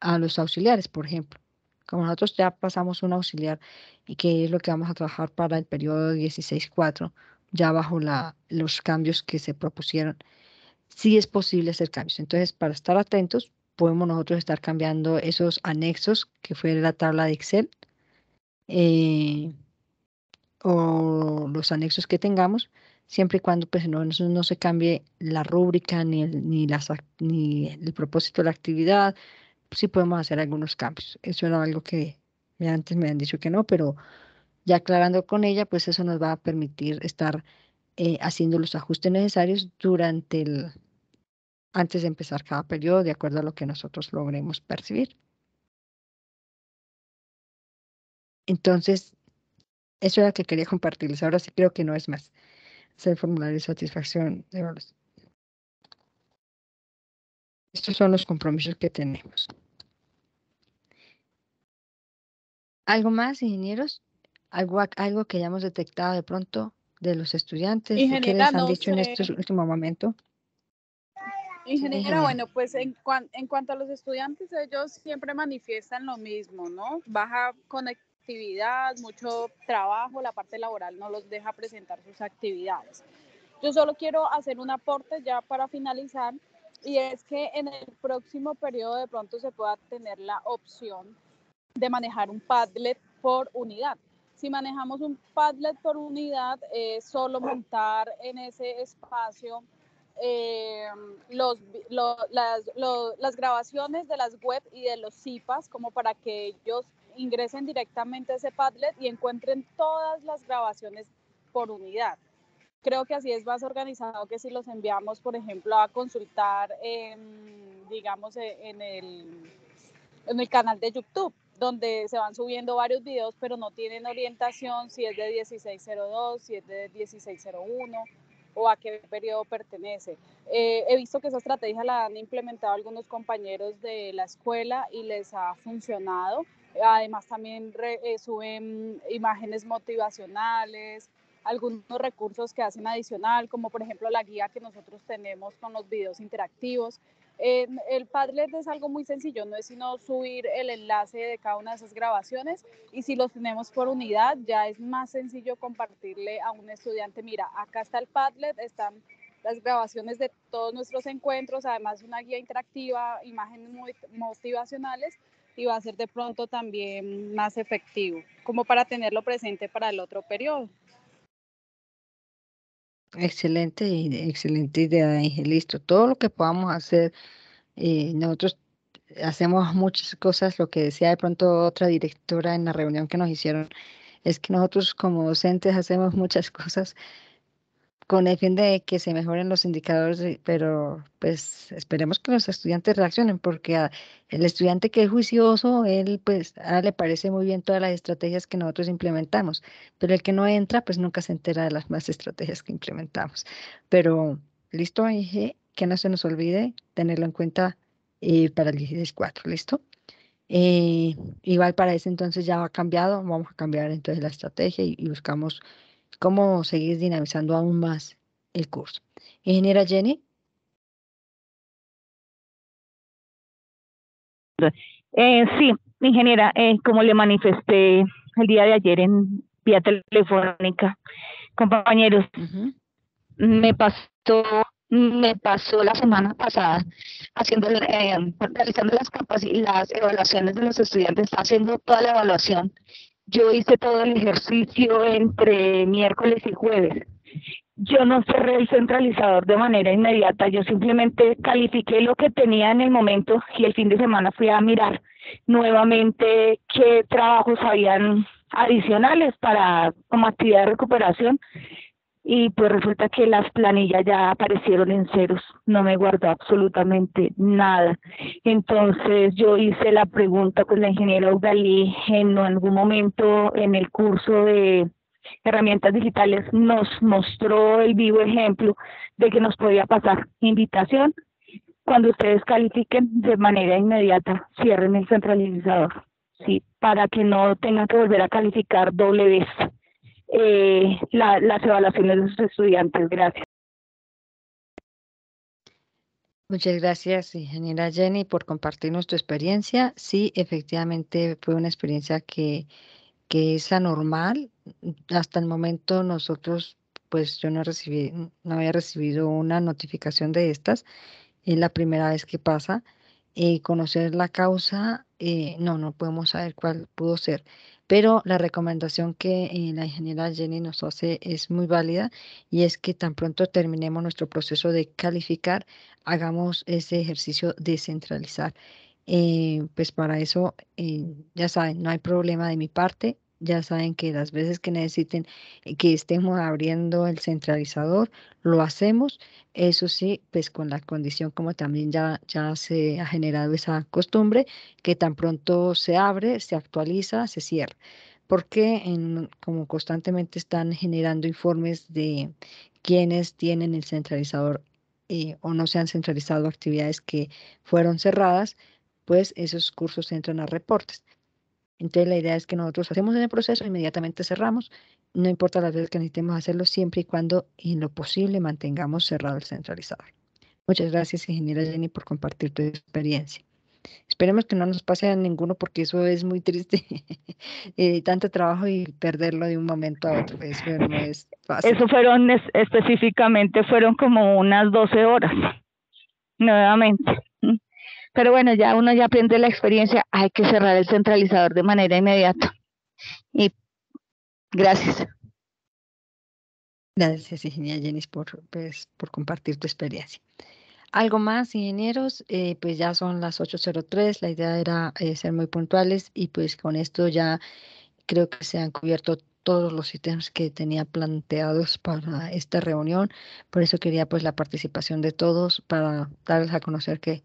Speaker 2: a los auxiliares, por ejemplo. Como nosotros ya pasamos un auxiliar y qué es lo que vamos a trabajar para el periodo 16-4, ya bajo la, los cambios que se propusieron, si es posible hacer cambios. Entonces, para estar atentos, podemos nosotros estar cambiando esos anexos que fue la tabla de Excel eh, o los anexos que tengamos, siempre y cuando pues, no, no se cambie la rúbrica ni el, ni, las, ni el propósito de la actividad, sí podemos hacer algunos cambios. Eso era algo que antes me han dicho que no, pero ya aclarando con ella, pues eso nos va a permitir estar eh, haciendo los ajustes necesarios durante el, antes de empezar cada periodo, de acuerdo a lo que nosotros logremos percibir. Entonces, eso era lo que quería compartirles. Ahora sí creo que no es más. Es el formulario de satisfacción Estos son los compromisos que tenemos. ¿Algo más, ingenieros? ¿Algo, algo que hayamos detectado de pronto de los estudiantes? ¿Qué les han dicho en este último momento?
Speaker 4: Ingeniera, bueno, pues en, en cuanto a los estudiantes, ellos siempre manifiestan lo mismo, ¿no? Baja conectividad, mucho trabajo, la parte laboral no los deja presentar sus actividades. Yo solo quiero hacer un aporte ya para finalizar, y es que en el próximo periodo de pronto se pueda tener la opción de manejar un Padlet por unidad. Si manejamos un Padlet por unidad, es solo montar en ese espacio eh, las, grabaciones de las web y de los CIPAS, como para que ellos ingresen directamente a ese Padlet y encuentren todas las grabaciones por unidad. Creo que así es más organizado que si los enviamos, por ejemplo, a consultar, digamos, e, en el, en el canal de YouTube donde se van subiendo varios videos, pero no tienen orientación si es de 1602, si es de 1601 o a qué periodo pertenece. Eh, he visto que esa estrategia la han implementado algunos compañeros de la escuela y les ha funcionado. Además también eh, suben imágenes motivacionales, algunos recursos que hacen adicional, como por ejemplo la guía que nosotros tenemos con los videos interactivos el Padlet es algo muy sencillo, no es sino subir el enlace de cada una de esas grabaciones y si los tenemos por unidad ya es más sencillo compartirle a un estudiante, mira, acá está el Padlet, están las grabaciones de todos nuestros encuentros, además una guía interactiva, imágenes muy motivacionales y va a ser de pronto también más efectivo, como para tenerlo presente para el otro periodo.
Speaker 2: Excelente, excelente idea, Listo, Todo lo que podamos hacer, Y eh, nosotros hacemos muchas cosas. Lo que decía de pronto otra directora en la reunión que nos hicieron es que nosotros como docentes hacemos muchas cosas con el fin de que se mejoren los indicadores, pero pues esperemos que los estudiantes reaccionen, porque ah, el estudiante que es juicioso, él pues ah, le parece muy bien todas las estrategias que nosotros implementamos, pero el que no entra pues nunca se entera de las más estrategias que implementamos. Pero listo, dije que no se nos olvide tenerlo en cuenta eh, para el 16-4, ¿listo? Eh, igual para ese entonces ya ha cambiado, vamos a cambiar entonces la estrategia y buscamos
Speaker 1: cómo seguir dinamizando aún más el curso. Ingeniera Jenny. Eh, sí, ingeniera,
Speaker 3: eh, como le manifesté el día de ayer en vía telefónica, compañeros, me pasó me pasó la semana pasada haciendo eh, realizando las, las evaluaciones de los estudiantes, haciendo toda la evaluación yo hice todo el ejercicio entre miércoles y jueves. Yo no cerré el centralizador de manera inmediata, yo simplemente califiqué lo que tenía en el momento y el fin de semana fui a mirar nuevamente qué trabajos habían adicionales para como actividad de recuperación y pues resulta que las planillas ya aparecieron en ceros, no me guardó absolutamente nada. Entonces yo hice la pregunta con la ingeniera Ugalí en algún momento en el curso de herramientas digitales nos mostró el vivo ejemplo de que nos podía pasar invitación cuando ustedes califiquen de manera inmediata, cierren el centralizador, sí, para que no tengan que volver a calificar doble vez eh, la, las evaluaciones de los estudiantes. Gracias.
Speaker 2: Muchas gracias, ingeniera Jenny, por compartirnos tu experiencia. Sí, efectivamente fue una experiencia que, que es anormal. Hasta el momento nosotros, pues yo no recibí, no había recibido una notificación de estas. Es la primera vez que pasa. Eh, conocer la causa, eh, no, no podemos saber cuál pudo ser. Pero la recomendación que eh, la ingeniera Jenny nos hace es muy válida y es que tan pronto terminemos nuestro proceso de calificar, hagamos ese ejercicio descentralizar. pues para eso, ya saben, no hay problema de mi parte, ya saben que las veces que necesiten eh, que estemos abriendo el centralizador, lo hacemos. Eso sí, pues con la condición como también ya, ya se ha generado esa costumbre, que tan pronto se abre, se actualiza, se cierra. Porque como constantemente están generando informes de quienes tienen el centralizador eh, o no se han centralizado actividades que fueron cerradas, pues esos cursos entran a reportes. Entonces la idea es que nosotros hacemos ese proceso, inmediatamente cerramos, no importa la vez que necesitemos hacerlo, siempre y cuando en lo posible mantengamos cerrado el centralizador. Muchas gracias, ingeniera Jenny, por compartir tu experiencia. Esperemos que no nos pase a ninguno porque eso es muy triste, y eh, tanto trabajo y perderlo de un momento a otro, eso no es
Speaker 3: fácil. Eso fueron específicamente, fueron como unas 12 horas, nuevamente. Pero bueno, ya uno ya aprende la experiencia, hay que cerrar el centralizador de manera inmediata. Y
Speaker 1: gracias.
Speaker 2: Gracias, ingeniera Jenis, por, pues, por compartir tu experiencia. Algo más, ingenieros, eh, pues ya son las 8.03, la idea era eh, ser muy puntuales y pues con esto ya creo que se han cubierto todos los ítems que tenía planteados para esta reunión. Por eso quería pues la participación de todos para darles a conocer que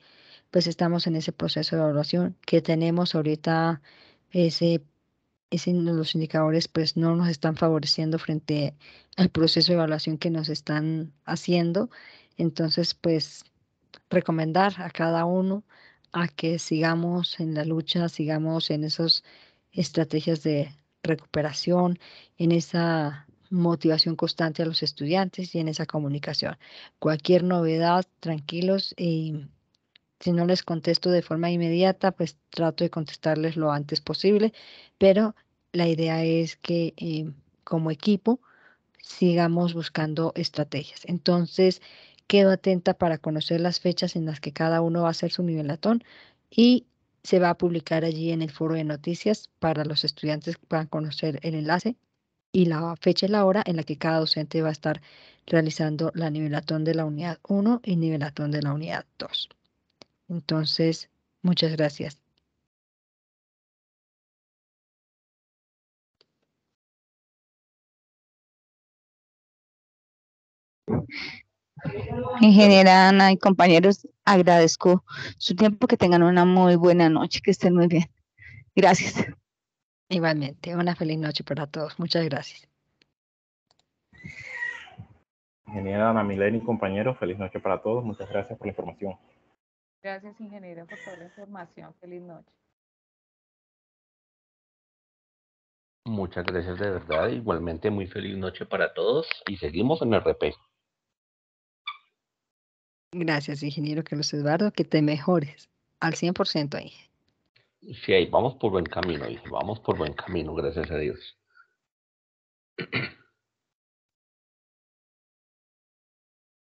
Speaker 2: pues estamos en ese proceso de evaluación que tenemos ahorita ese ese, los indicadores pues no nos están favoreciendo frente al proceso de evaluación que nos están haciendo. Entonces, pues recomendar a cada uno a que sigamos en la lucha, sigamos en esas estrategias de recuperación, en esa motivación constante a los estudiantes y en esa comunicación. Cualquier novedad, tranquilos y si no les contesto de forma inmediata, pues trato de contestarles lo antes posible, pero la idea es que eh, como equipo sigamos buscando estrategias. Entonces, quedo atenta para conocer las fechas en las que cada uno va a hacer su nivelatón y se va a publicar allí en el foro de noticias para los estudiantes que puedan conocer el enlace y la fecha y la hora en la que cada docente va a estar realizando la nivelatón de la unidad 1 y nivelatón de la unidad
Speaker 1: 2. Entonces, muchas gracias.
Speaker 3: Ingeniera Ana y compañeros, agradezco su tiempo, que tengan una muy buena noche, que estén muy bien. Gracias.
Speaker 2: Igualmente, una feliz noche para todos. Muchas gracias.
Speaker 3: Ingeniera Ana Milena y compañeros, feliz noche para todos. Muchas gracias por la información. Gracias, ingeniero, por toda la información. Feliz noche.
Speaker 1: Muchas gracias de verdad. Igualmente, muy feliz noche para
Speaker 3: todos y seguimos en RP.
Speaker 1: Gracias, ingeniero
Speaker 2: Carlos Eduardo. Que te mejores al 100% ahí.
Speaker 3: Sí, ahí vamos por buen camino, vamos por buen camino, gracias a Dios.